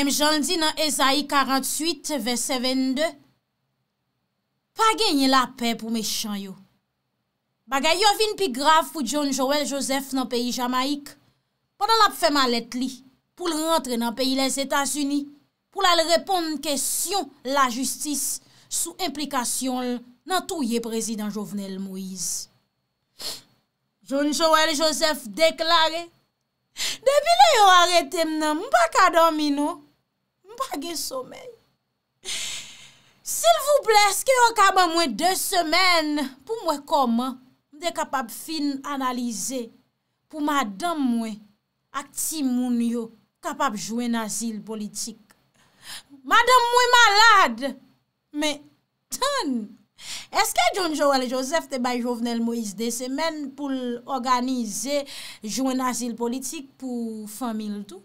Mèm jan di nan Ezaïe 48, verset 22, pa genye la pe pou me chan yo. Bagay yo vin pi graf ou John Joel Joseph nan peyi Jamaik, padan la pfe malet li, pou l rentre nan peyi les Etats-Unis, pou l al repon n kesyon la justis sou implikasyon l nan touye prezidant Jovenel Moïse. John Joel Joseph deklare, debi l yo arete m nan m baka domino, Pwage somen. Sil vou bleske yo kaba mwen de semen pou mwen koman mwen de kapap fin analize pou madan mwen akti moun yo kapap jwen nasil politik. Madan mwen malade, men tan. Eske John Joël Joseph te bay Jovenel Moïse de semen pou l'organize jwen nasil politik pou famil tou?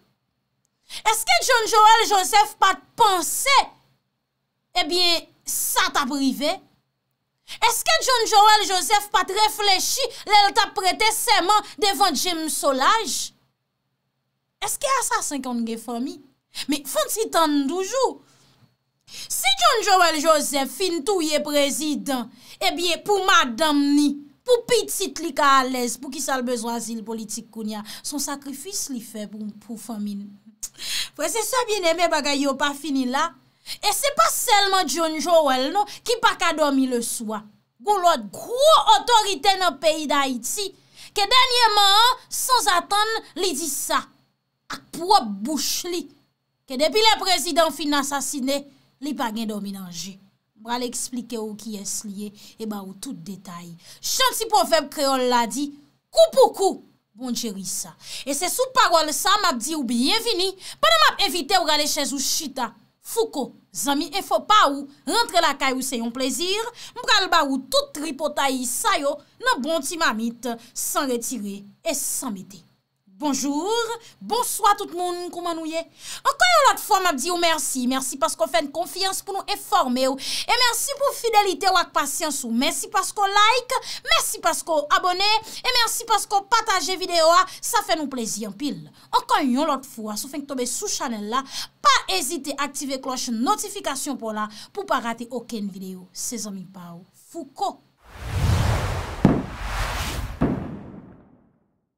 Eske John Joël Joseph pa te pense, ebyen eh sa ta prive? Eske John Joël Joseph pa te reflechi lèl ta prete seman devan James Solage? Eske a sa 50 ge fami? Me fwant si tan doujou? Si John Joël Joseph fin tou ye prezident, ebyen eh pou madame ni, pou pitit li ka alez, pou ki sal bezwa zil politik koun ya, son sakrifis li fe pou fami ni. Pwè se sa bin eme bagay yo pa fini la, e se pa selman John Joel no ki pa ka domi le swa. Gou lwot kou otorite nan peyi da iti, ke denye man an, sans atan li di sa. Akpou ap bouch li, ke depi le prezident fin asasine, li pa gen domi nan je. Mwale eksplike ou ki es liye, e ba ou tout detay. Chansi profep kreol la di, koupou koupou. Bon djeri sa. E se sou parol sa, map di ou biyevini, padan map evite ou gale chez ou chita. Fouko, zami, e fo pa ou, rentre la kay ou se yon plezir, mbral ba ou tout tripotayi sayo, nan bon ti mamit, san retire, e san mide. Bonjour, bonsoit tout moun koumanouye. Enkanyon lot fwa mabdi ou mersi, mersi paskou fèn konfians pou nou eforme ou, e mersi pou fidelite ou ak pasyans ou, mersi paskou like, mersi paskou abone, e mersi paskou pataje videyo a, sa fè nou plezi anpil. Enkanyon lot fwa, sou fèn k tombe sou chanel la, pa ezite aktive kloche notifikasyon pou la, pou pa rate oken videyo, se zomi pa ou, fouko.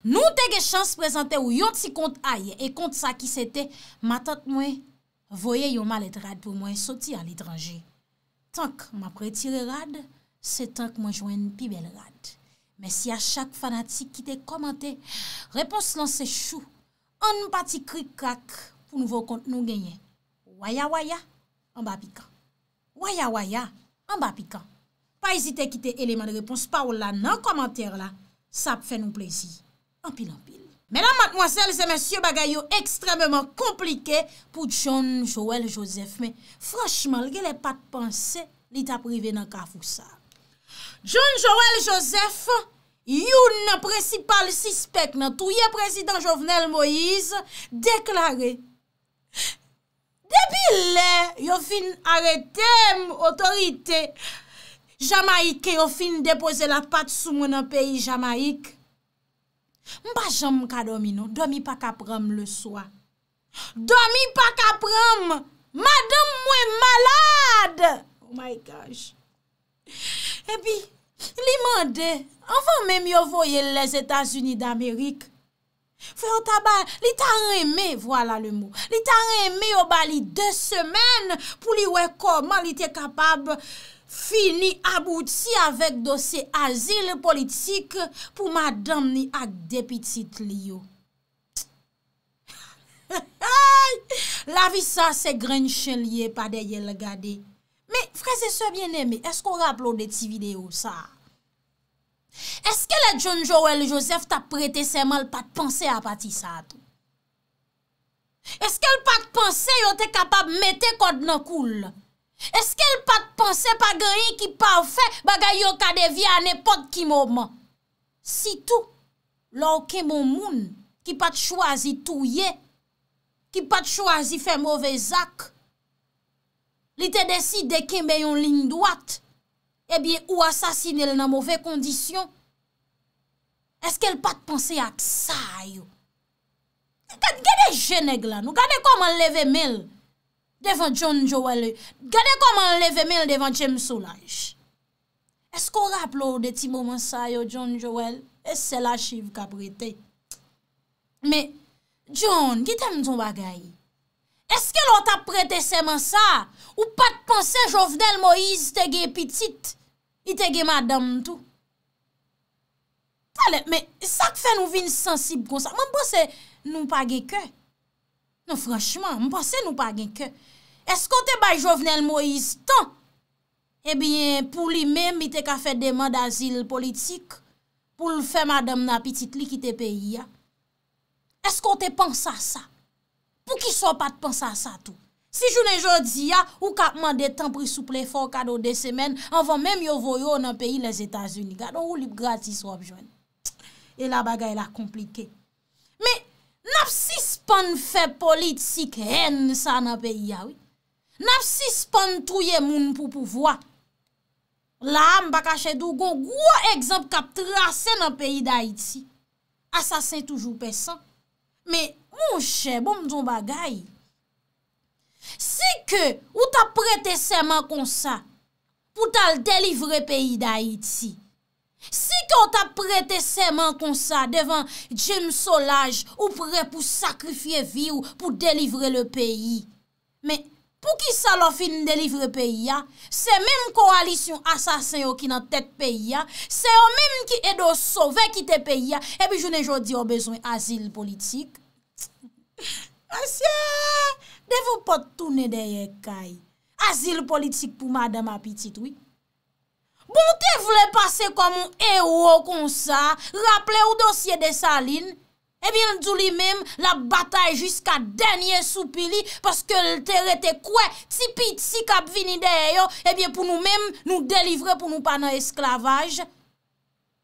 Nou te ge chans prezante ou yon ti kont aye e kont sa ki sete, matat mwen voye yon malet rad pou mwen soti an l'idranje. Tank mwen prétire rad, se tank mwen jwen pi bel rad. Mwen si a chak fanatik ki te komante, repons lan se chou, an mwen pati krik krak pou nouvo kont nou genye. Waya waya, an ba pikan. Waya waya, an ba pikan. Pa ezite ki te eleman repons pa ou la nan komante la, sa pfe nou plezi. Ampil, ampil. Mè nan matmoasèl, zè mè sye bagay yo ekstremèman komplike pou John Joel Joseph. Mè, frèchman, lge lè pat panse li ta prive nan ka fousa. John Joel Joseph, youn precipal sispek nan touye prezident Jovenel Moïse, deklare, debile, yo fin arete m otorite, jamaike yo fin depose la pat sou moun an peyi jamaike, Mpa jom mka domino, domi pa kaprom le swa. Domi pa kaprom, madom mwen malade. Oh my gosh. E pi, li mande, an fa mèm yo voye les Etats-Unis d'Amerik. Fè an taba, li tan reme, wala le mou. Li tan reme yo bali de semen pou li weko man li te kapab... Fini abouti avèk dosè azil politik pou madam ni ak depitit li yo. La vi sa se gren chen liye pa deye l gade. Me, freze se bien eme, esk ou rap lode ti video sa? Eske le John Joel Joseph ta prete seman l patpansè apati sa tou? Eske l patpansè yo te kapab mette kod nan koul? Eske l pat panse pa geyi ki pa ou fe bagay yo ka devya an epot ki mouman? Si tou, la ou ke moun moun ki pat chwazi touye, ki pat chwazi fe mouvezak, li te deside keme yon lin dwat, ebye ou asasine l nan mouvez kondisyon, eske l pat panse ak sa ayou? Gade geneg lan, gade koman leve mel? Devan John Joel, gade koman leve men devan James Solange. Esko rap lor de ti momen sa yo John Joel? Es se la chiv ka prete. Me, John, gitem ton bagay? Eske lor ta prete seman sa? Ou pat pense Jovdel Moise tege pitit? Itege madam tout? Fale, me, sak fe nou vin sensib kon sa? Man bo se nou page ke? Nou franchman, mpase nou pa genke, eskote bay Jovenel Moïse tan? Ebyen eh pou li menm ite ka fè deman da zil politik pou l fè madam na pitit li ki te peyi ya. Eskote pansa sa? Pou ki so pa te pansa sa tou? Si jounen jodi ya, ou kapman de tan pri souple fò kado de semen, anvan menm yo voyo nan peyi les Etats-Unis. Gado ou lip gratis wap jounen? E la bagay la komplikey. Napsi span fe politik hen sa nan peyi yawi? Napsi span touye moun pou pouvoa? Laham baka chedou kon, gwo ekzamp ka trase nan peyi da iti. Asasen toujou pesan. Me moun chè, bom zon bagay. Si ke ou ta prete seman konsa pou tal delivre peyi da iti, Si kon ta prete seman kon sa devan James Solage ou pre pou sakrifye vi ou pou delivre le peyi. Men, pou ki sa lo fin delivre peyi ya, se menm koalisyon asasen yo ki nan tet peyi ya, se menm ki edo sove ki te peyi ya, ebi jounen jodi yo bezwen asil politik. Asya, devou pot toune deye kay. Asil politik pou madame apitit wik. Bon te vle pase komon ewo kon sa, raple ou dosye de sa lin, ebyen eh dzou li mem la batay jiska denye sou pili paske l terete kwe, tsi piti si kap vini de eyo, ebyen eh pou nou mem nou delivre pou nou pa nan esklavaj.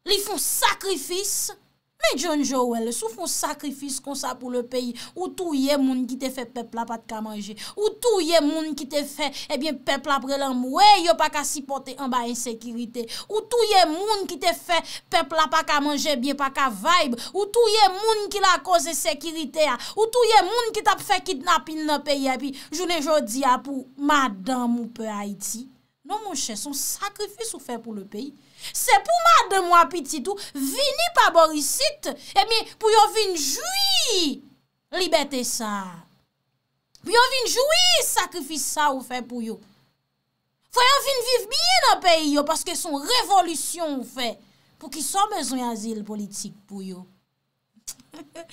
Li fon sakrifis, Me John Joel, sou foun sakrifis kon sa pou le peyi, ou tou ye moun ki te fe pepla pa ka manje, ou tou ye moun ki te fe eh pepla pre lan mwe, yo pa ka si pote an ba insekirite, ou tou ye moun ki te fe pepla pa ka manje, bien pa ka vaib, ou tou ye moun ki la koze sekirite, ah. ou tou ye moun ki ta fe kidnap in la peyi, epi eh jounen jodi apou, ah, madame ou pe Haiti. Non moun chè, son sakrifis ou fe pou le peyi, Se pou ma de mwa pititou Vini pa borisit E mi pou yo vin joui Liberté sa Pou yo vin joui Sakrifisa ou fe pou yo Foy yo vin viv bien an peyi yo Paske son revolisyon ou fe Pou ki son bezon yazil politik pou yo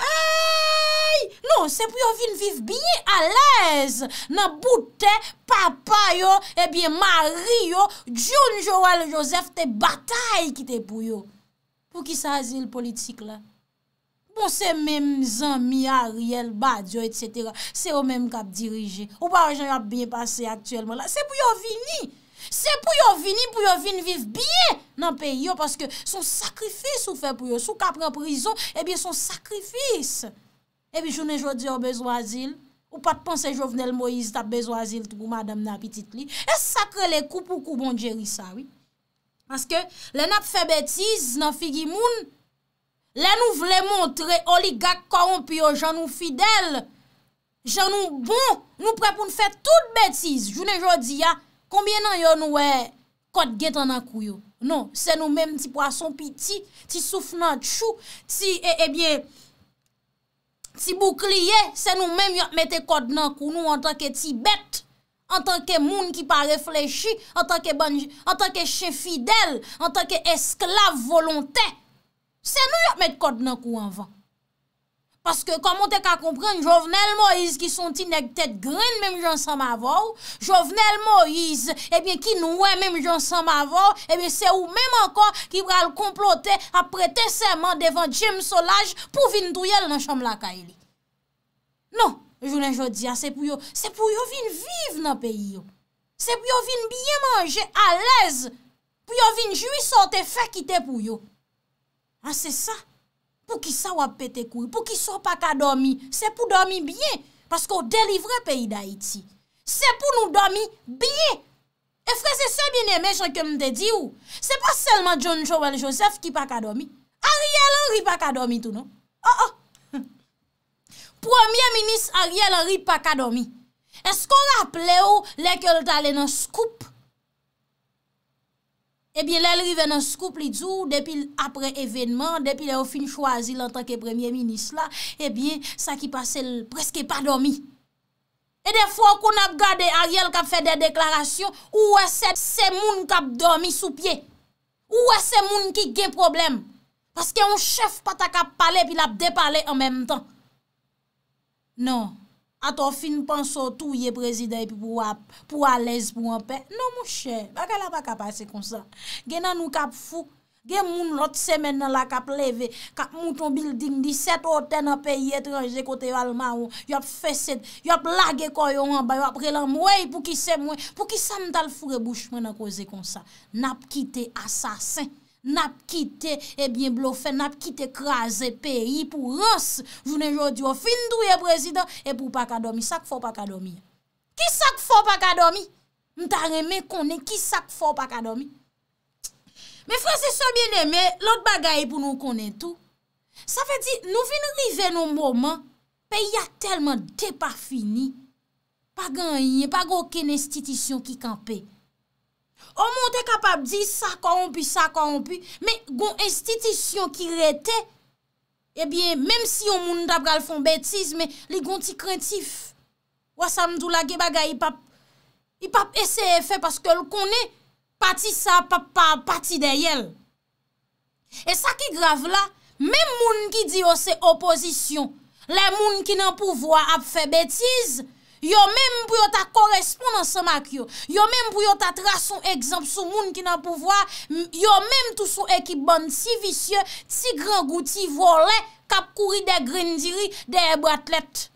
Ay, non, se pou yo vin viv binye alez nan boute papa yo, e bin mari yo, John, Joel, Joseph te batay ki te pou yo. Pou ki sa azi l politik la? Bon, se menm zanmi a riyel, badyo, et cetera, se yo menm kap dirije. Ou pa wajan yap binye pase aktuelman la, se pou yo vini. Se pou yo vini, pou yo vini viv biye nan peyo Paske son sakrifis ou fe pou yo Sou ka pren prizo, ebi eh son sakrifis Ebi eh jounen jodi yo bezwazil Ou pat panse jovenel Moïse tap bezwazil Tougou madame nan apitit li E sakre le koupou koupou bon djeri sa, oui Paske le nap fe betiz nan figi moun Le nou vle montre oligak koron piyo Janou fidel, janou bon Nou pre pou nou fe tout betiz Jounen jodi ya Konbien nan yo nou e kote get anakou yo? Non, se nou menm ti poason piti, ti souf nan chou, ti ebye, eh, eh ti boukliye, se nou menm yot mette kote nan kou nou an tanke tibet, an tanke moun ki pa reflechi, an tanke che fidel, an tanke esklav volontè. Se nou yot mette kote nan kou anvan. Paske komon te ka kompren, Jovenel Moïse ki son ti nek tet gren mèm jansan ma vòw, Jovenel Moïse, ebyen ki nouè mèm jansan ma vòw, ebyen se ou mèm ankon ki pral komplote aprete seman devan James Solage pou vin douyèl nan chanm lakay li. Non, jounen jodi, an se pou yo, se pou yo vin viv nan peyi yo. Se pou yo vin biye manje, alèz, pou yo vin jwi sote fèkite pou yo. An se sa. pou ki sa wap pete kou, pou ki sa pa ka domi, se pou domi byen. Paske ou delivre peyi da iti. Se pou nou domi byen. E fre se se biene mejan ke mte di ou. Se pa selman John Joel Joseph ki pa ka domi. Ariel Henry pa ka domi tou nou. Oh, oh. A a. Premier ministre Ariel Henry pa ka domi. Es kon rap le ou le ke lta le nan scoop? Ebyen eh lèl rive nan skoupli djou, oh, depil apre evenman, depil lè ou fin chwazi lantan ke premier minis la, ebyen eh sa ki pase l preske pa domi. E defon kon ap gade Ariel kap fè de deklarasyon, ou wè se moun kap domi sou pye? Ou wè se moun ki gen problem? Paske yon chef pata kap pale pi lap depale an menm tan. Non. Ato fin panso tou ye prezida epi pou wap, pou walez pou wap. Non mou chè, baka la baka pase konsa. Gen nan nou kap fuk, gen moun lot semen nan la kap leve, kap mouton bilding di set o ten a peyi etranje kote walman ou, yop fese, yop lage koyon wap, wap relan mwey pou ki se mwen, pou ki san dal fure bouchmen a koze konsa. Nap kite asasen. Nap kite, ebyen eh blofe, nap kite kras e peyi pou rons, jounen jodi ou fin drouye prezident, e pou pakadomi. Sak fo pakadomi. Ki sak fo pakadomi? Mta reme konen, ki sak fo pakadomi? Me franse sobyen leme, lot bagay pou nou konen tou. Sa fe di, nou fin rive nou mouman, pe y a telman depa fini. Pa ganyen, pa goken institisyon ki kampey. O eh moun te kap ap di, sa ka anpi, sa ka anpi, me goun estitisyon ki rete, ebyen, mèm si yon moun tap gal fon betiz, me li goun ti krentif. Wa samdou la ge bagay, i pap ese e fe, paske l konen pati sa, pap pati deyel. E sa ki grav la, mèm moun ki di oh, yo se opozisyon, le moun ki nan pouvo ap fe betiz, yo mèm pou yo ta kompon, Respondan sa mak yo Yo menm pou yo tatra son ekzamp Sou moun ki nan pouvoa Yo menm tout sou ekip ban si visye Si gran gouti vole Kap kouri de grindiri de ebratlet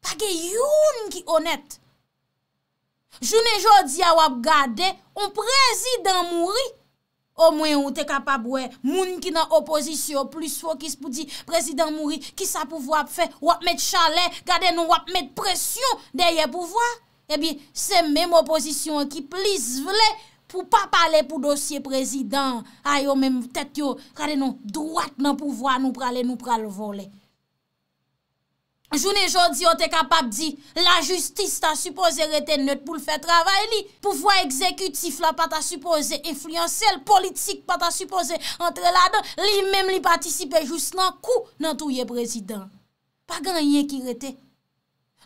Pake youn ki onet Jounen jodi a wap gade On prezident mouri O mwen ou te kapab we Moun ki nan opozisyon Plus fo ki spoudi prezident mouri Ki sa pouvoa fe wap met chale Gade nou wap met presyon De ye pouvoa Ebi, eh se mèm oposisyon ki plis vle pou pa pale pou dosye prezidant. A oh, yo mèm tèt yo kade nou drouat nan pouvoi nou prale nou prale vole. Jounè jodi yo te kapap di, la justis ta suppose rete nèt pou l fè travay li. Pouvoi ekzekutif la pata suppose, enflyansel politik pata suppose, entre la dan, li mèm li patisipe jous nan kou nan touye prezidant. Pa ganyen ki rete.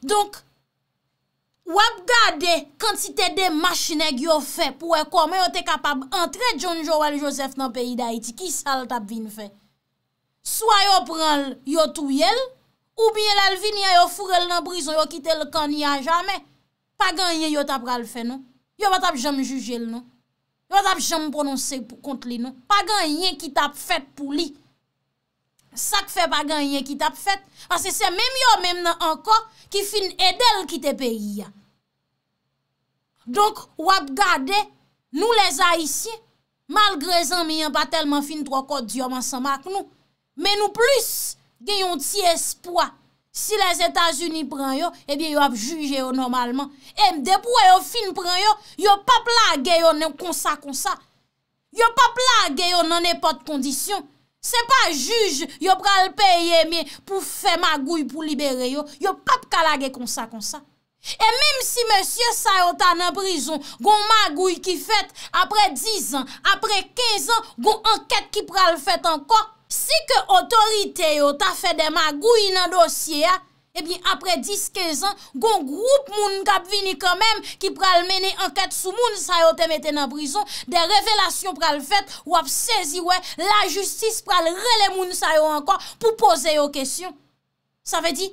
Donk, Wap gade kantite de mashine ki yo fe pou e kome yo te kapab entre John Joal Joseph nan peyi da iti ki sal tap vin fe. Soa yo pran yo tou yel ou bi yel al vin ya yo furel nan brison yo kite l kan ya jamen. Pagan yen yo tap ral fe nou. Yo batap jam jujel nou. Yo batap jam prononse kont li nou. Pagan yen ki tap fet pou li nou. Sak fe bagan yon ki tap fet, ase se menm yo menm nan anko, ki fin edel ki te pe yon. Donk, wap gade, nou les a isi, malgre zan mi yon pa telman fin trokot diyon man san mak nou. Men nou plus, gen yon ti espwa, si les Etats-Unis pren yon, ebyen yon ap juje yon normalman. E Md pou e yon fin pren yon, yon pap la gen yon konsa konsa. Yon pap la gen yon nan epot kondisyon. Se pa juj yo pral peye mi pou fe magouy pou libere yo, yo pap kalage konsa konsa. E mèm si mèsyè sa yo ta nan prizon, gon magouy ki fèt apre 10 an, apre 15 an, gon anket ki pral fèt anko, si ke otorite yo ta fè de magouy nan dosye ya, Ebi eh apre 10-15 an, goun group moun kap vini kamem ki pral mene anket sou moun sa yo temete nan brison, de revelasyon pral vet, wap sezi we, la justis pral rele moun sa yo anko pou pose yo kesyon. Sa ve di,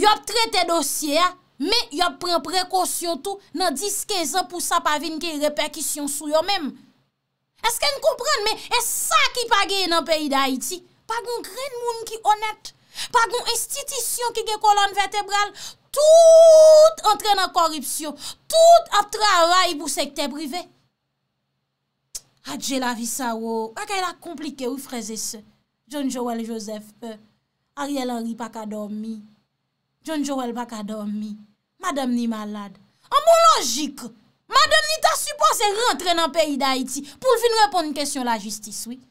yop trete dosye a, me yop pren prekosyon tou nan 10-15 an pou sa pa vin ki reperkisyon sou yo mem. Eske n koupren me, es sa ki pa geye nan peyi da iti, pa goun kren moun ki onet. Pa goun estitisyon ki ge kolon vertebral Tout entren nan koripsyon Tout ap travay pou sekte brive Adje la vi sa wou oh. Ake la komplike wou freze se John Joel Joseph euh, Ariel Henry baka dormi John Joel baka dormi Madame ni malade Ambo logik Madame ni ta supo se rentren nan peyi da iti Poul vin repon n'kesyon la jistis wii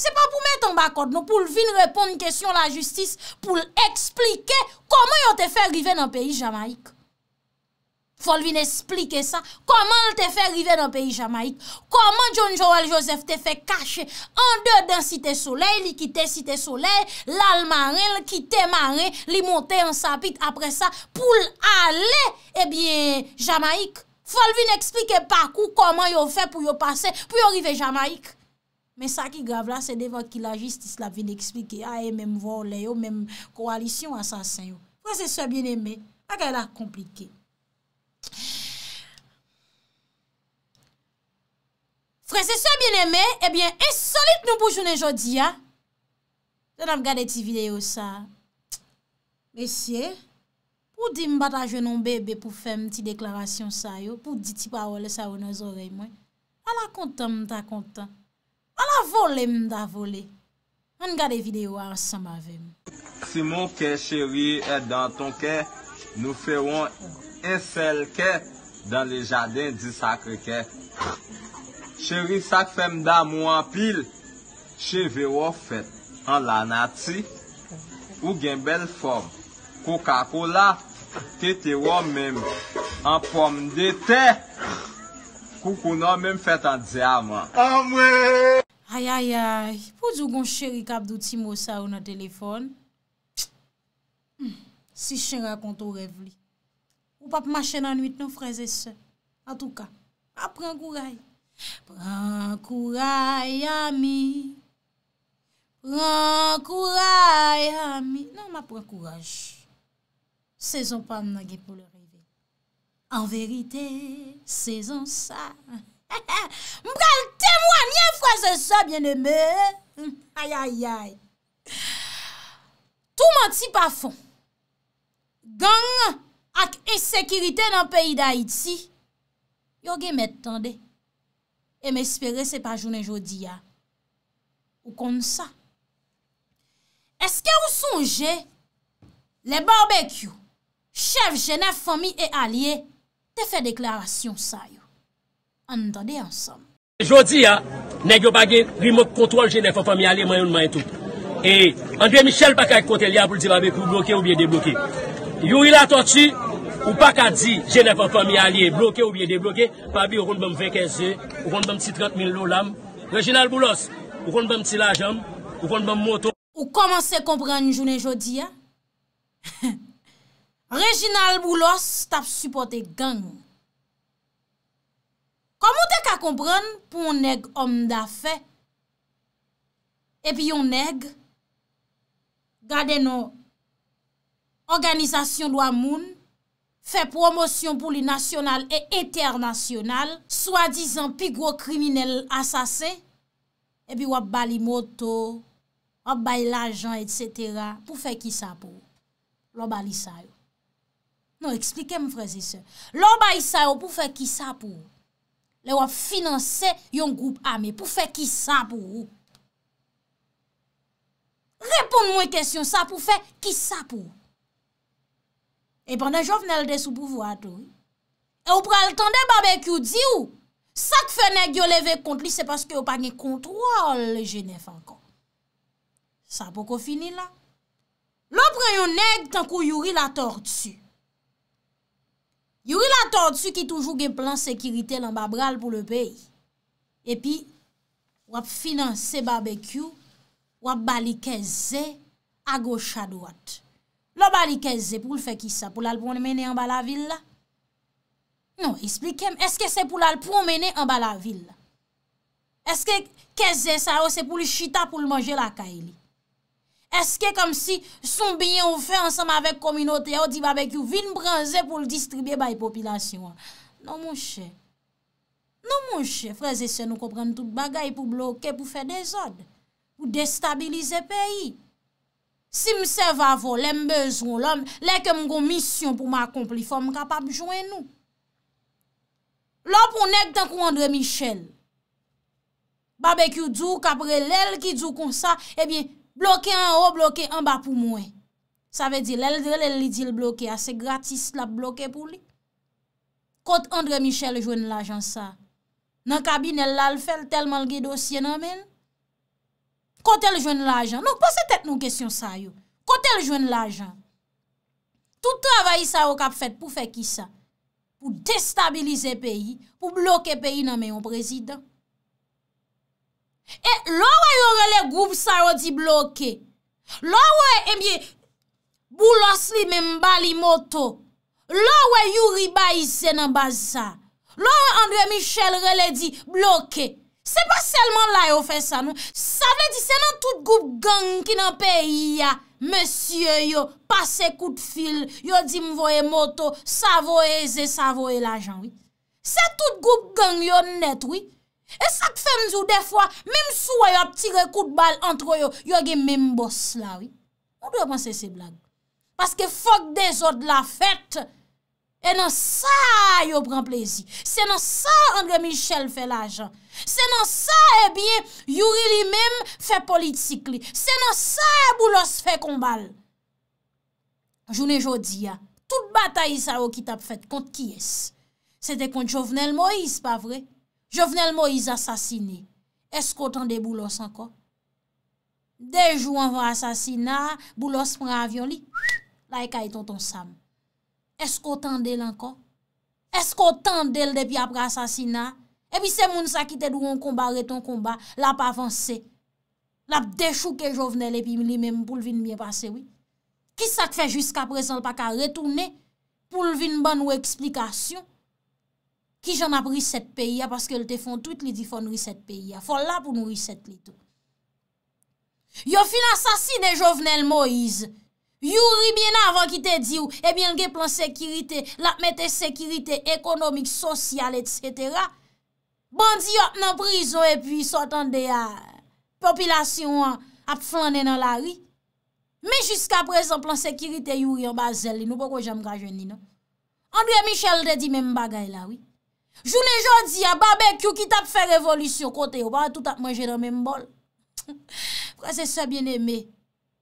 Se pa pou met an bakot nou pou l'vin repon an kesyon la justis pou l'explike koman yo te fe rive nan peyi Jamaik. Fol vin esplike sa koman l te fe rive nan peyi Jamaik. Koman John Joel Joseph te fe kache an de den site soleil, li kite site soleil, l al mare, li kite mare, li monte an sapit apre sa pou l ale ebyen eh Jamaik. Fol vin esplike pa kou koman yo fe pou yo pase pou yo rive Jamaik. Men sa ki grav la, se devan ki la jistis la vin eksplike. Aye, ah, menm vo le yo, menm koalisyon asasen yo. Frense soye bin eme, pa gaya la komplike. Frense soye bin eme, eh ebyen, esolit nou pou jounen jodi ya. Jodan m gade ti video sa. Mesye, pou di m bata jounon bebe pou fe m ti deklarasyon sa yo, pou di ti pa wole sa wou nou zorey mwen. Wala kontan m ta kontan. ala vole mda vole an gade videwa an samavem si moun ke cheri et dan ton ke nou feron esel ke dan le jaden di sakre ke cheri sak fem da moun apil cheve wou fet an lanati ou gen bel form kouka koula kete wou mèm an pom de te koukoun wou mèm fet an diamant amwe Ay, ay, ay, pou djou gon chèri kap douti mwosa ou nan telefon? Hmm. Si chè raconte ou rev li. Ou pap machè nan nwit nan freze se. An tou ka, ap pren kou ray. Pren kou ray, ami. Pren kou ray, ami. Nan, ma pren kou ray. Sezon pan nage pou le rev li. An verite, sezon sa. m bral te mwa nye fwa se sa, biene me, ayayay, tou manti pa fon, gang ak esekirite nan peyi da iti, yoge met tande, e me espere se pa jounen jodi ya, ou kon sa, eske ou sonje, le barbekyou, chef jenef, fomi e alye, te fe deklarasyon sa yo, An tade ansam. Jodi ya, negyo bagen, rimok kontrol jenefa fami alye mayon maytou. E, André Michel baka ek kontel ya, pou di babek ou blokye ou biye deblokye. Yo ila ton ti, ou baka di jenefa fami alye blokye ou biye deblokye, babi ou rounbem 25 zi, ou rounbem ti 30 min loulam. Reginald Boulos, ou rounbem ti lajam, ou rounbem moto. Ou koman se kompren nou jounen jodi ya? Reginald Boulos tap supporte gang ou. Komou te ka kompran pou ou neg om da fe? Epi ou neg, gade nou, organizasyon lwa moun, fe promosyon pou li nasyonal e eternasyonal, swa dizan pigwo kriminel asase, epi wap bali moto, wap bali lajan, etsetera, pou fe ki sa pou? Lwa bali sa yo. Non, eksplike m frezi se. Lwa bali sa yo pou fe ki sa pou? Le wap finanse yon goup ame pou fe ki sa pou ou. Repon mwen kesyon sa pou fe ki sa pou ou. E banden jovnel de sou pou vou atoun. E ou pral tande babè ki ou di ou. Sa k fe neg yo leve kont li se paske yo pa nye kontro al genef ankon. Sa pou ko fini la. Lo pran yon neg tanko yori la tortsu. Yori la tord su ki toujou gen plan sekirite lan ba bral pou le pey. Epi, wap finanse barbekyou, wap bali keze a goch a drot. Lo bali keze pou l fe ki sa pou l al pou mene an ba la vil non, la? Non, isplikem, eske se pou l al pou mene an ba la vil la? Eske keze sa yo se pou l chita pou l manje la ka eli? Eske kom si soum binye ou fe ansam avek kominote ya ou di babek you vin branze pou li distribye baye popilasyon. Non moun che. Non moun che. Freze se nou kopren tout bagay pou bloke pou fe de zon. Ou destabilize peyi. Si mse va vo, le mbezon, le kem kon misyon pou ma kompli, fò m kapap jwennou. Lò pou nek tan kou Andre Michel. Babek you djou, kapre lèl ki djou kon sa, ebyen... Bloke an o, bloke an ba pou mwen. Sa ve di lè lè lè lè li dil bloke a, ah, se gratis la bloke pou li. Kote Andre Michel jwen l'ajan sa. Nan kabine lal fel telman gè dosye nan men. Kote l jwen l'ajan. Non, poset et nou kesyon sa yo. Kote l jwen l'ajan. Tout travay sa yo kap fet pou fe ki sa? Pou destabilize peyi, pou bloke peyi nan men yon prezident. E lò wè yon rele goup sa yon di bloke. Lò wè, ebyè, boulos li men bali moto. Lò wè yon riba yise nan baza. Lò wè Andre Michel rele di bloke. Se pa selman la yon fe sa nou. Sa wè di, se nan tout goup gang ki nan pe yia, mesye yon, pase kout fil, yon di mvoye moto, sa voye ze, sa voye l'ajan, wè. Se tout goup gang yon net, wè. E sak fen zou defwa, meme sou a yo ap tire kout bal antro yo, yo gen meme bos la, oui. Mwou dwe panse se blag? Paske fok de zo de la fèt, enan sa yo pran plezi. Senan sa André Michel fè la jan. Senan sa e bie, yuri li mem fè politik li. Senan sa e boulos fè kon bal. An jounen jodi, ya, tout batay sa yo ki tap fèt, kont ki es? Sete kont jovenel Moïse, pa vre? Jovenel Moïse asasine, eskotande boulos anko? Dejou anvo asasina, boulos pran avyon li, la e kaiton ton sam. Eskotande el anko? Eskotande el depi apra asasina? Epi se moun sa kite doun konba, reton konba, la pa avanse. La dechou ke jovenel epi li menm pou lvin miye pase, oui. Ki sa te fe jiska prezant pa ka retoune pou lvin ban ou eksplikasyon? Ki jen ap riset peyi ya, paske lte fon tout li di fon riset peyi ya. Fon la pou nou riset li tou. Yo fin an sasi de jovenel Moïse, yu ri bien an avan ki te di ou, ebyen eh lge plan sekirite, lakmete sekirite, ekonomik, sosyal, et cetera, bandi yo nan prizo, e pi sotan de ya popilasyon an ap flanen an la ri. Me jiska prezen plan sekirite, yu ri an bazel, nou poko jen mga jen ni nan. Andouye Michel de di men bagay la ri. Jounè jò di a babè kyou ki tap fè revolisyon kote yo, ba tout ap mwen jè dan mè mbol. Kwa se sè bien emè,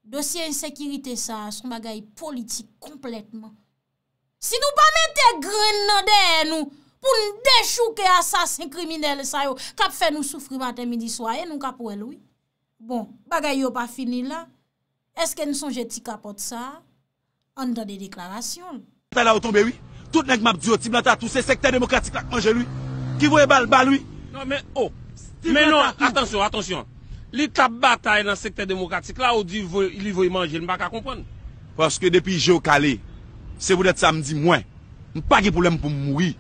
dosye en sekirite sa, son bagay politik kompletman. Si nou pa mète gren nan den nou, pou nou dechouke asasin kriminele sa yo, kap fè nou soufri matè midi swaye, nou kap wè lou. Bon, bagay yo pa fini la, eske nou son jè ti kapote sa, an dan de deklarasyon. Ta la o tombe wè? Tout nèk map diyo, Tiblantatou, se sekter demokratik lak manje lwi. Ki voye bal, bal lwi. Non, men, oh, men non, atensyon, atensyon. Li tap batay nan sekter demokratik, la ou di voye manje, mba ka kompon. Paske depi Jeu Kale, se voulet samdi mwen, mpa ge poulem pou mwoui.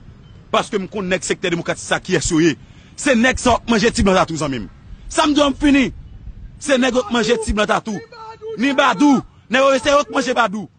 Paske mkonde nèk sekter demokratik sa ki esoye, se nèk sa wak manje Tiblantatou zanmim. Samdi wamp fini, se nèk wak manje Tiblantatou. Ni badou, ne wawese wak manje badou.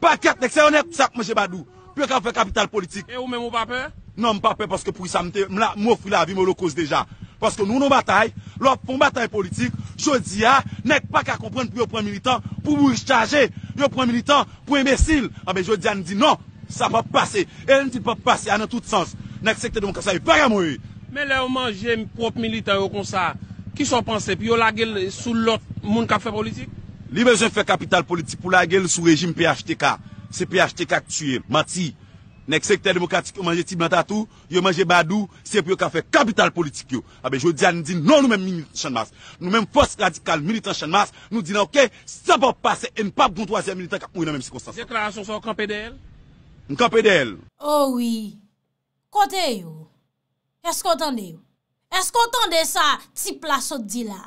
Pakat, se yonèk sa wak manje badou. Pyo ka fe kapital politik. E ou men mou pape? Nan mou pape, paske pou yi sa mte, mou fwi la vi mou lo kos deja. Paske nou nou batay, lop pou batay politik, jodi ya, nek pa ka kompren pou yon pwen militant, pou mou yi chaje. Yon pwen militant, pou emesil. A be jodi ya, ni di nan, sa pa pase. E yon ti pa pase, an an tout sens. Nek sekte de mou kasay, para mou yi. Men le ou man jem, pwen militant yon konsa, ki son panse, pi yo la gel sou lot, moun ka fe politik? Se pi achte kak tuye. Mati, nek sekte demokratik yo manje ti blantatou, yo manje badou, se pi yo kafe kapital politik yo. A be, jo diyan, di nan non nou men militant chanmas. Nou men fos radikal, militant chanmas, nou di nan, ok, sa pa pase en pap gontwazia militant kak mwen nan men psikonsans. Dekla, an son son, kampede el? Nkampede el. Oh, oui. Kote yo. Esko otande yo? Esko otande sa, ti plasot di la?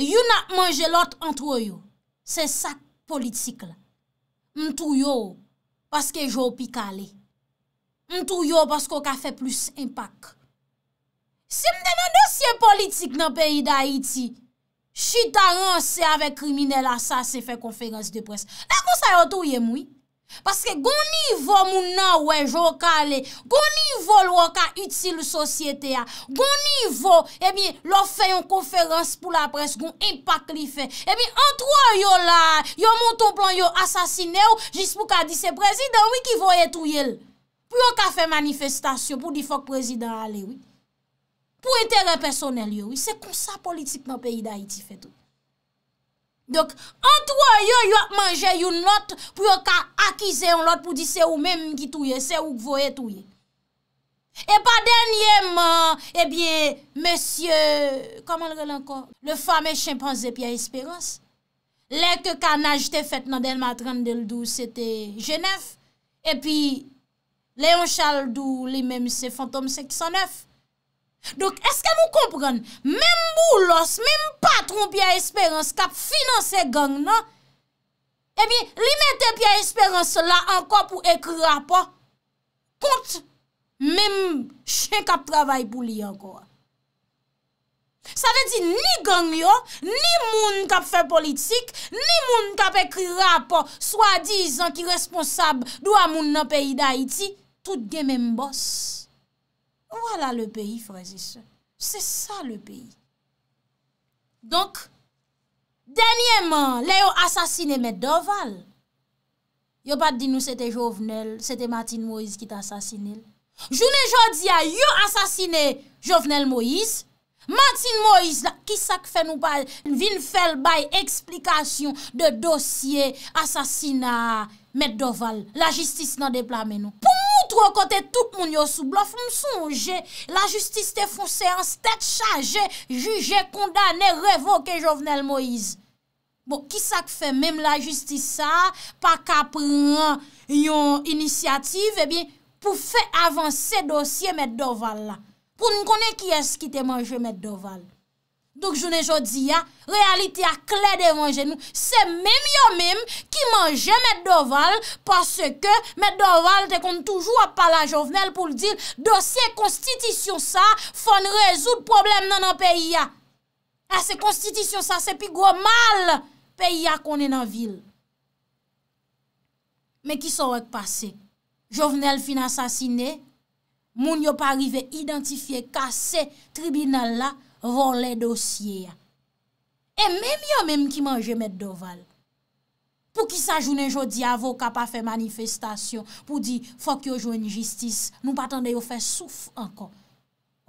You na manje lot antwo yo. Se sak politik la. M tou yo paske jou pi kale. M tou yo pasko ka fe plus impak. Si m den an dosye e politik nan peyi da Haiti, chita an se ave krimine la sa se fe konferans de pres. La kon sa yo tou ye moui. Paske gouni vò moun nan wè jok ale, gouni vò l wò ka iti l sosyete a, gouni vò, ebi, lò fè yon konferans pou la pres goun impak li fè. Ebi, antwa yon la, yon moun ton plan yon asasine ou, jis pou ka di se prezident wè ki vò etou yel. Pou yon ka fè manifestasyon pou di fòk prezident ale, wè. Pou etere personel yon, wè. Se konsa politik nan peyi da iti fè tout. Dok, an tou yo yo ap manje yon lot pou yo ka akize yon lot pou di se ou menm ki touye, se ou kvoye touye. E pa denye man, ebyen, mesye, kaman re lan kon, le fame chimpanzè pi a espérance, le ke ka naj te fet nan den matran del dou, se te jenef, e pi, le yon chal dou, li menm se fantom se kisanef, Donk, eske nou kompren, menm boulos, menm patron pi a esperans kap finanse gang nan, eh ebi, li mette pi a esperans la anko pou ekri rapo, kont menm chen kap travay pou li anko. Sa de di, ni gang yo, ni moun kap fe politik, ni moun kap ekri rapo, swadi zan ki responsab dou a moun nan peyi da iti, tout gen menm bos. Wala le peyi, frezise. Se sa le peyi. Donk, denyeman, le yo asasine Medoval. Yo pat di nou se te Jovenel, se te Martin Moïse ki te asasine. Jounen jodia, yo asasine Jovenel Moïse. Martin Moïse la, ki sak fe nou pa, vin fel bay eksplikasyon de dosye asasina... Mèd Doval, la jistis nan deplame nou. Po moun tro kote tout moun yo sou blof, moun sonje, la jistis te fon seans, tet chaje, juje, kondane, revoke Jovenel Moïse. Bo, ki sa k fe mèm la jistis sa, pa ka pran yon inisiativ, e eh bin pou fe avan se dosye Mèd Doval la. Po nou konen ki es ki te manje Mèd Doval. Touk jounen jodi ya, realite ya kle devanjen nou. Se mèm yo mèm ki manje mèd doval, paske mèd doval te kon toujou ap pala jovenel pou l'dil dosye konstitisyon sa, fon rezout problem nan an peyi ya. A se konstitisyon sa, se pi gwo mal peyi ya konen an vil. Mè ki sou wèk pase? Jovenel fin asasine, moun yo pa rive identifiye ka se tribunal la, von le dosye ya. E menm yo menm ki manje met doval. Pou ki sa jounen jo di avoka pa fe manifestasyon, pou di, fok yo jounen jistis, nou patan de yo fe souf ankon.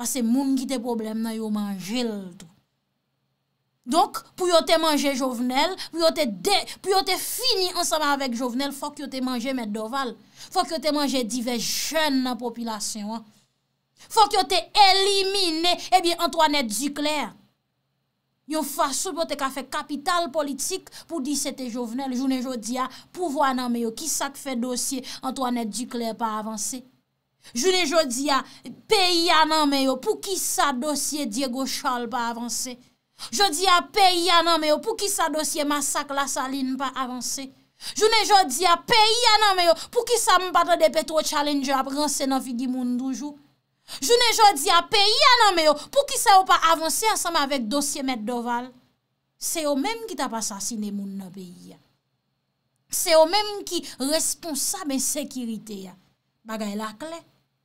Ase moun ki te problem nan yo manje l do. Donk, pou yo te manje jovenel, pou yo te de, pou yo te fini ansama avek jovenel, fok yo te manje met doval. Fok yo te manje di ve joun nan popilasyon an. Fwa eh ki ah, yo te elimine, ebi Antoinette Duclè. Ah, yo fwa soubote ka fe kapital politik pou di se te jovenel. Jounen joudia, pouvoan nan meyo, ki sak fe dosye Antoinette Duclè pa avansè. Jounen joudia, peya nan meyo, pou ki sa dosye Diego Charles pa avansè. Joudia, ah, peya nan meyo, pou ki sa dosye Massac la Saline pa avansè. Jounen joudia, peya nan meyo, pou ki sa mpata de Petro Challenger ap ransè nan Figi Mundoujou. Jounen jodi a peyi ananme yo pou ki se yo pa avansi ansama avèk dosye mèd doval se yo mèm ki ta pa sasine moun nan peyi se yo mèm ki responsabèn sekirite bagay lak lè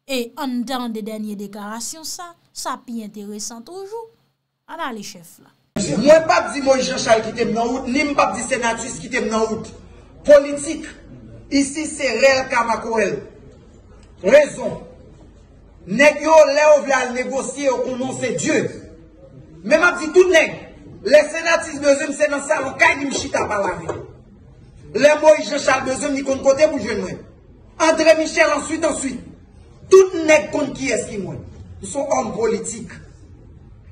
e an dan de denye deklarasyon sa sa piy ente resan toujou anan le chef la Mwen pa di mwen joshal ki tem nanout ni mwen pa di senatist ki tem nanout politik isi se rel kamakou el rezon Nèk yo lè ou vle al negosye ou konon se Diyo. Mè mè di tout nèk. Lè senatisme zèm sè nan sèvou kèy di mchita pala vè. Lè Moïse Jean Charles zèm ni kon kote bou jen mwen. André Michel answit answit. Tout nèk kon ki eski mwen. Sou om politik.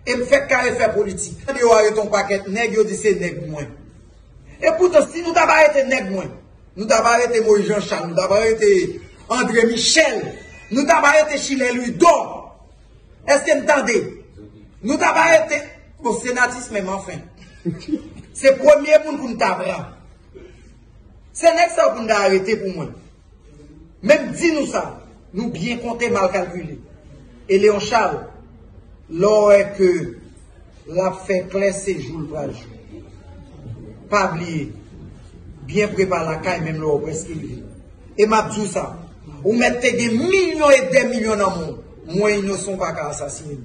E m fèk kare fè politik. Nèk yo di se nèk mwen. E pouto si nou daba ete nèk mwen. Nou daba ete Moïse Jean Charles. Nou daba ete André Michel. Nou bon, ta ba ete chile luy do. Esten ta de. Nou ta ba ete. Po senatisme mwen fin. Se premier moun koun tabra. Se next sa koun da arete pou mwen. Mwen di nou sa. Nou bien kontè mal kalkule. E Leon Charles. Lò è ke la fèk lè sejoul prajou. Pabli. Bien prè pa la kaj mèm lò. O peskou li. E mabzou sa. Ou mette de milyon et de milyon nan moun. Mwen yon son baka asasine.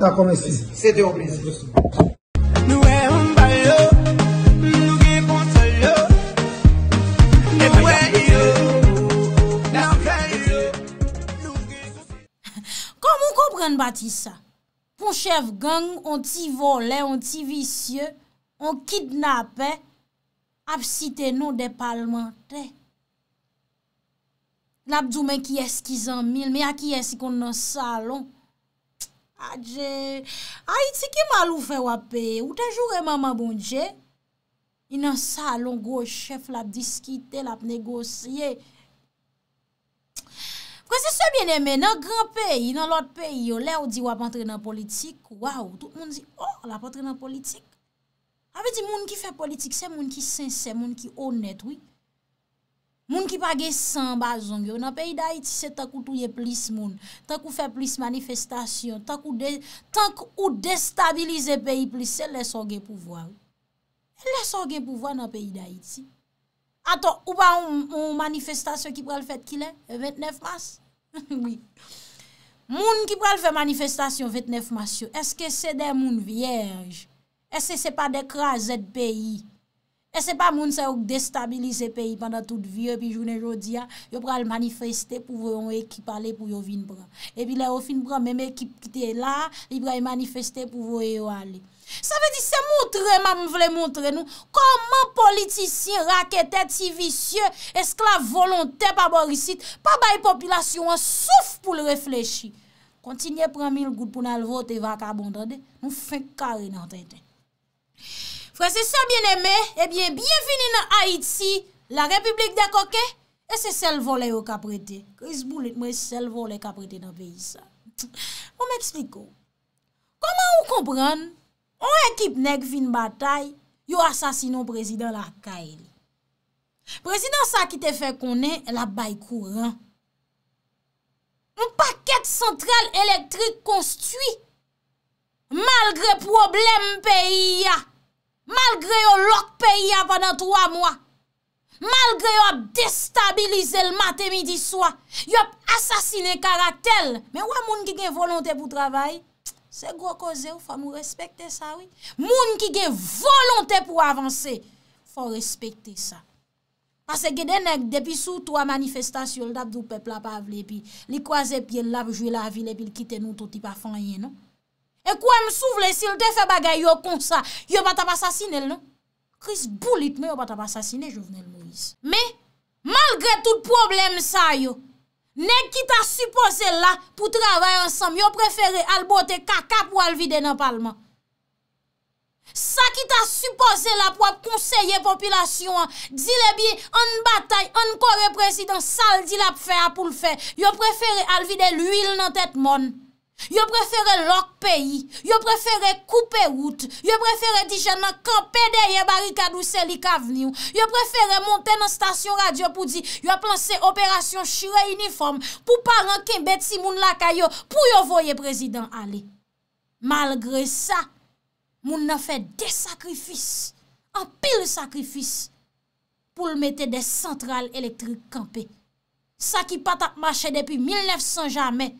Tako mwen sisi. Sete obresi mwen sisi. Kou mwen kompren batisa. Pon chev gang, anti-vole, anti-visye, an kidnap, ap site nou de palman te. la ap djoumen ki eskizan mil, me a ki esi kon nan salon. A dje, a iti ki malou fe wap pe, ou tenjou re mama bon dje, in nan salon, go chef la ap diskite, la ap negosye. Kwa se se bieneme, nan gran pe, nan lot pe, yo le ou di wap antre nan politik, waw, tout moun di, oh, la ap antre nan politik. A ve di moun ki fe politik, se moun ki sensen, moun ki honet, wik. Moun ki pa ge san bazong yo, nan peyi da iti se tak ou touye plis moun, tak ou fe plis manifestasyon, tak ou destabilize peyi plis, se lè son ge pouvoan. Lè son ge pouvoan nan peyi da iti. Aton, ou pa moun manifestasyon ki prel fèt kilè? 29 mas? Oui. Moun ki prel fèt manifestasyon 29 mas yo, eske se de moun vierge? Ese se pa dekrazèt peyi? E se pa moun se ouk destabilize peyi pandan tout vie, e pi jounen jodi ya, yo pral manifeste pou vwe yon ekip ale pou yo vin pran. E pi la yo vin pran, mèm ekip ki te la, li pral manifeste pou vwe yo ale. Sa ve di se moutre, mam, vle moutre nou, koman politisyen rakete ti visye, eskla volontè pa borisit, pa baye popilasyon an souf pou le reflechi. Kontinye prami l gout pou nal vote eva ka bondade, nou fwe kare nan ten ten. Fwese sa byen eme, eh ebyen byen vini nan Haiti, la Republik de Koke, e se sel vole yo ka prete. Chris Bullitt mwen sel vole ka prete nan veyisa. O me ekspliko, koman ou kompran, an ekip nek vin batay yo asasino prezident la Kaeri. Prezident sa ki te fe konen, la bay kouran. Un paket sentral elektrik konstwi, malgre problem peyi ya. Malgre yo lok pe ya panan 3 mwa, malgre yo ap destabilize l matè midi swa, yop asasine karak tel, men wè moun ki gen volante pou travay, se gwo koze ou fa mou respekte sa wè. Moun ki gen volante pou avanse, fa respekte sa. Pase gen denek depi sou 3 manifestasyon l dap dupè plap avle pi, li kwaze pi l ap jwe la vile pi l kite nou touti pa fanyen nou. E kwa m souvle si l te fe bagay yo kon sa, yo bat ap asasine l nan. Chris Bullitt me yo bat ap asasine, Jovenel Moïse. Me, malgre tout problem sa yo, nek ki ta suppose la pou travay ansam, yo preferi al bote kaka pou al vide nan palman. Sa ki ta suppose la pou ap konseye popilasyon, di le bi an batay, an korepresidans, sal di la pou fe ap pou l fe, yo preferi al vide l huil nan tet mon. Yo preferè lok peyi, yo preferè koupe route, yo preferè di jan nan kampe deye barikadou selik avlion, yo preferè montè nan stasyon radyo pou di yo planse operasyon chire uniform pou pa ranken beti moun lakayo pou yo voye prezidant ale. Malgre sa, moun nan fè de sakrifis, an pil sakrifis pou l metè de sentral elektrik kampe. Sa ki patak mache depi 1900 jamè.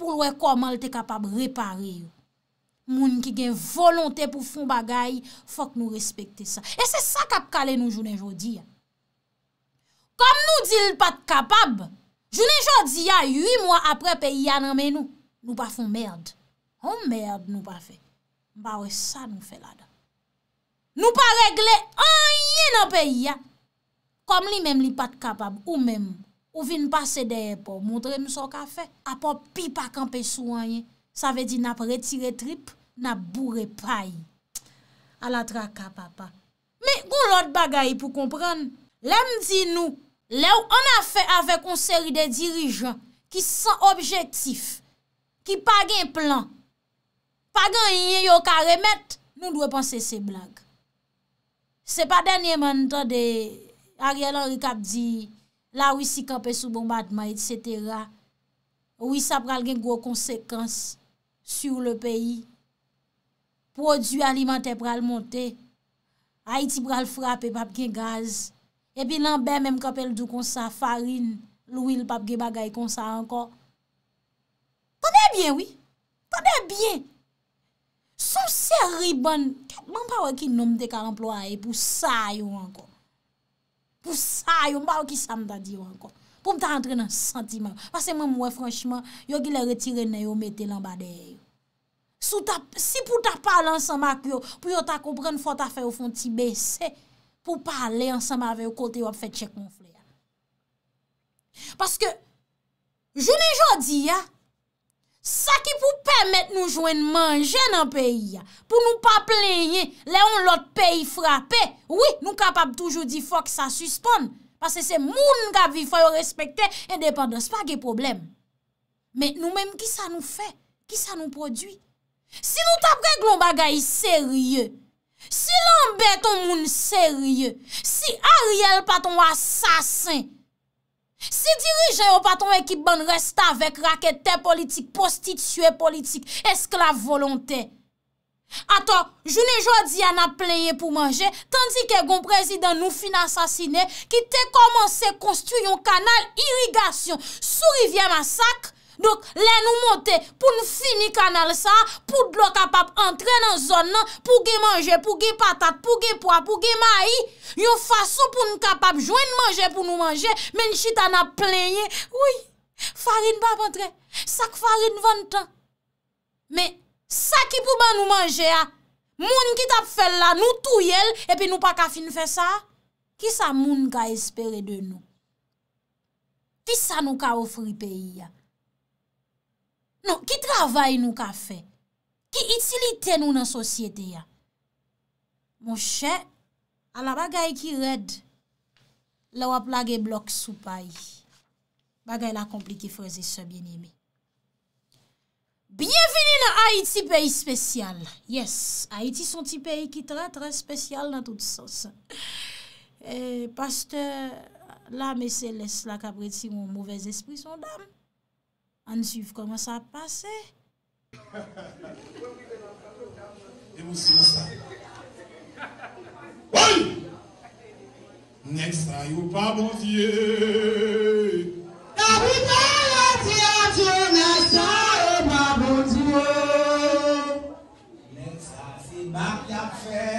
pou wè koman l te kapab repare yo. Moun ki gen volontè pou foun bagay, fòk nou respekte sa. E se sa kap kale nou jounen jodi ya. Kom nou di l pat kapab, jounen jodi ya, yu mwa apre pe ya nanmen nou, nou pa foun merd. O merd nou pa fe. Ba wè sa nou fe la da. Nou pa regle anye nan pe ya. Kom li menm li pat kapab, ou menm, Ou vin pa sede e po. Montre m sou ka fe. A po pipa kanpe sou anye. Sa ve di nap re tire trip. Nap bourre pay. A la tra ka papa. Me goun lot bagay pou kompran. Lem di nou. Le ou an a fe avek on seri de dirijan. Ki san objektif. Ki pa gen plan. Pa gen yon yo ka remet. Nou dwe panse se blag. Se pa denye manita de... Ariel Henrikap di... La wisi kapè sou bon batman, etc. Ou wisa pral gen gwo konsekans sur le peyi. Produ alimentè pral monte. Haiti pral frape pap gen gaz. Epi nan bè mèm kapè l'dou konsa farin, l'ouil pap gen bagay konsa anko. Pane bien, oui. Pane bien. Sou seri ban, mèm bon pa wè ki nom de kal emplwa e pou sa yo anko. Pou sa yo, mba ou ki sa mta diyo ankon. Pou mta antre nan sentimen. Pase mwen mwen franchman, yo ki le retire nan yo mette lan ba deyo. Si pou ta pale ansanman kyo, pou yo ta kompren fote afe yo fon ti bese, pou pale ansanman ave yo kote yo ap fet chek moun fle ya. Paske, jounen jodi ya, Sa ki pou pèmèt nou jwen manje nan peyi ya, pou nou pa plèye, lè yon lot peyi frape, wè, nou kapap toujou di fòk sa suspon, pasè se moun kap vi fòk yo respèkte indépendant, s'pa ge problem. Mè nou mèm ki sa nou fè, ki sa nou prodwi. Si nou tapre glon bagay serye, si l'ambè ton moun serye, si a riel pa ton asasin, Si dirijen yo paton ekip ban resta vek rakete politik, postitue politik, esklave volontè. Atò, jounen jò di an ap plenye pou manje, tandi ke goun prezident nou fin asasine, ki te komanse konstuyon kanal irigasyon sou rivye masakre, Dok, lè nou monte pou nou fini kanal sa, pou dlo kapap entre nan zon nan, pou ge manje, pou ge patat, pou ge poa, pou ge mayi, yo faso pou nou kapap jwen manje pou nou manje, men chit an ap plenye. Ouye, farin pa ap entre, sak farin vantan. Me, sak ki pou man nou manje a, moun ki tap fel la, nou tou yel, epi nou pa kafin fe sa, ki sa moun ka espere de nou? Ki sa nou ka ofri peyi a? Non, ki travay nou ka fe? Ki iti li ten nou nan sosyete ya? Monshe, ala bagay ki red, la wap lage blok sou pay. Bagay la komplike freze se bienye mi. Bienveni la Haiti, peyi spesyal. Yes, Haiti son ti peyi ki tre, tre spesyal nan tout sos. Past la meseles la kapreti moun mouvez espri son dami. An siv koman sa pase. E monsi monsa. Oye! Nek sa yo pa bontye. Da bitan la tiyat yo, Nek sa yo pa bontye. Nek sa se bak la fè.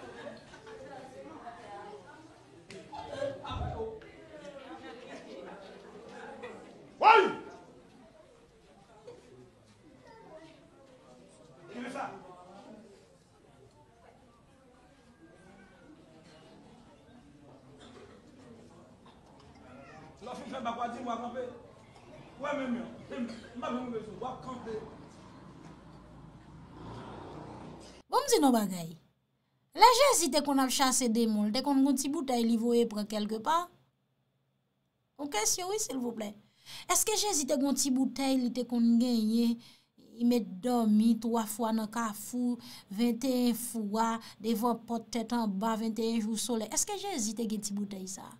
Ouè menmè, menmè, ma menmè sou, wakante. Boum zinou bagay? La jè zite kon al chase demoun, de kon goun ti boutei li voue pren kelke pa? On kèsyo wè sèl vople? Eske jè zite goun ti boutei li te kon genye, imè dormi, towa fwa nan ka fwa, venteye fwa, devwa pot tèt an ba, venteye jou sole, eske jè zite gen ti boutei sa?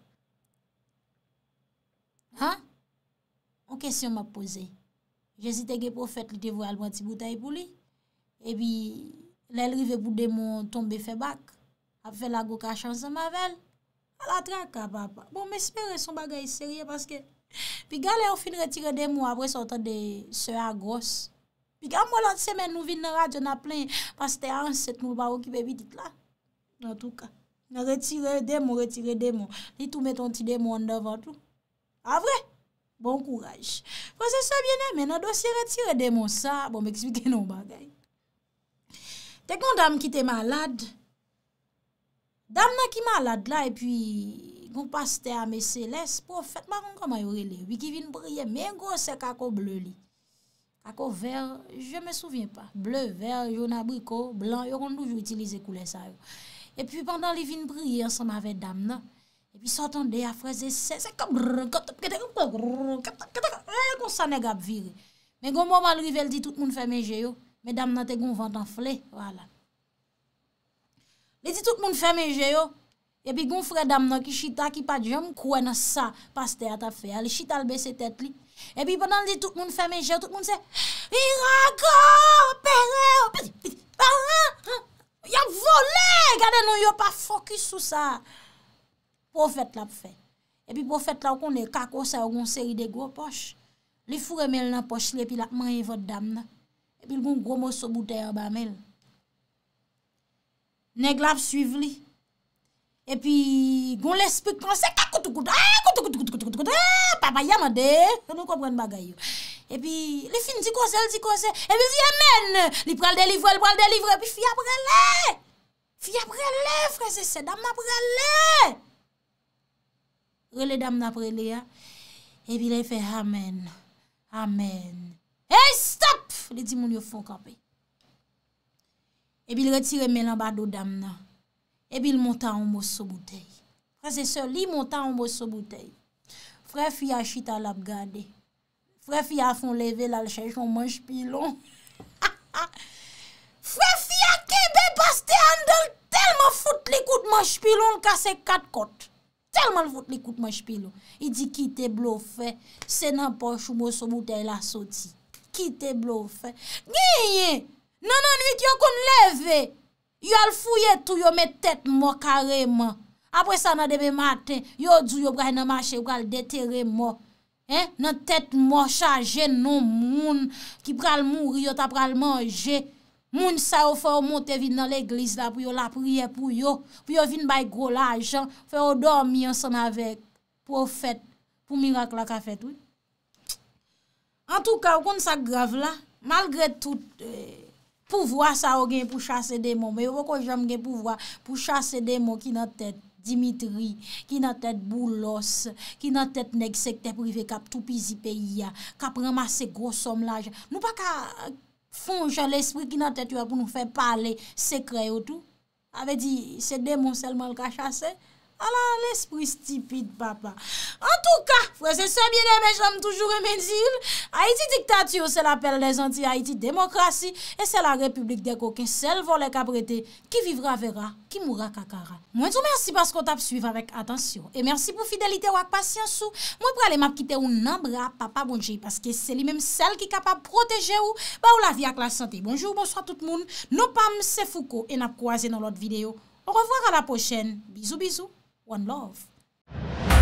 Ha? O kesyon ma pose. Je zite ge pou fèt li te vwè albou an ti boutay pou li. E bi, lèl rive pou demou tombe febak. A fe lagou ka chansan mavel. A la traka, papa. Bon, mespère son bagay serye, paske. Pi ga lè ou fin retire demou, apwè se otan de se agos. Pi ga molan semen nou vin nan radyon aplen, paske te anset nou barou ki bebi dit la. Nan tout ka. Nan retire demou, retire demou. Li tou met ton ti demou an devan tout. A ah, vre, bon kouraj. Prosesor biene, mena dosye retire de monsa, bon me eksplike non bagay. Tek moun dam ki te malade, dam nan ki malade la, epi goun paste ame seles, profet maron ka mayorele, wiki vin brye, men gose kako ble li. Kako ver, je me souvien pa. Ble, ver, yon abriko, blan, yon kondou jwou itilize koule sa yo. Epi pandan li vin brye ansan mave dam nan, E pi sotan de a freze se, se kap drr, kap te prete, kap drr, kap ta kap, e yon san e gap vire. Men gombo malrive l di tout moun femeje yo, men dam nan te goun vantan fle, wala. Men di tout moun femeje yo, e pi goun fre dam nan ki chita ki pa djom kwen sa, pas te ata fe, al chital bese tet li. E pi bonan di tout moun femeje yo, tout moun se, irago, pere, piti, piti, paran, yon vole, gade nou yo pa fokus sou sa. Pou fèt la pou fèt. E pi pou fèt la ou kon ne kakose ou kon seri de gro poche. Li fure mel nan poche li e pi la man yon vot dam na. E pi l kon gomo sou boute yon ba mel. Neg la pou suive li. E pi kon le spik konse kakoutoukoutou. Ah, A, ah, koutoukoutoukoutou. A, ah, papa yamade. E nou kompren bagayou. E pi li fin dikose, dikose. E pi zi men. Li pral delivre, li pral delivre. E pi fi aprele. Fi aprele, freze se dam aprele. Rele dam na prele ya, epi le fe amen, amen. Hey, stop! Le di moun yo fon kapi. Epi le retire men la bado dam na. Epi le monta anbo sou boutei. Kase se li monta anbo sou boutei. Fre fia chita la bgade. Fre fia fon leve la chèj non manj pilon. Fre fia kebe baste andol tel ma foute likout manj pilon kase kat kot. Telman fote li koute mwen shpilo. I di ki te blofe. Senan pochou mwen sou moutè la soti. Ki te blofe. Gyeye, nanan wik yo kon leve. Yo al fouye tou yo me tèt mwen kareman. Apre sa nan deme maten, yo djou yo bray nan mache bray detere mwen. Nan tèt mwen chaje nan moun. Ki pral moun yo ta pral manje. Moun sa ou fè ou monte vin nan l'eglise la pou yo la priye pou yo, pou yo vin bay gro la ajan, fè ou dormi an san avek pou ou fèt, pou mirak la ka fèt ou. En tout ka, ou kon sa grav la, malgré tout, eh, pouvoa sa ou gen pou chase demo, mè yo wè kon jom gen pouvoa pou chase demo ki nan tèt Dimitri, ki nan tèt Boulos, ki nan tèt neg sektè privé kap toupizi peyi ya, kap remase gros som la ajan. Nou pa ka... Fonge l'esprit ki nan te tue pou nou fe pale sekre ou tou. Ave di se demon selman l ka chase. Allah, l'esprit stipide, papa. En tout cas, fwese se bine men, jom toujou remen zil. Haiti diktatiyo, se la pel les anti-Haiti demokrasi, e se la republik de kokin sel vol le kabrete, ki vivra vera, ki moura kakara. Mwen tou mersi paskot ap suiv avèk atensyon. E mersi pou fidelite wak pasyansou. Mwen pralè map kite ou nan bra, papa bonje, paske se li menm sel ki kapap proteje ou, ba ou la vi ak la sante. Bonjou, bonsoit tout moun. Non pam, se fouko, en ap kouaze nan lot videyo. On revwak an la pochen. Bizou, bizou. one love.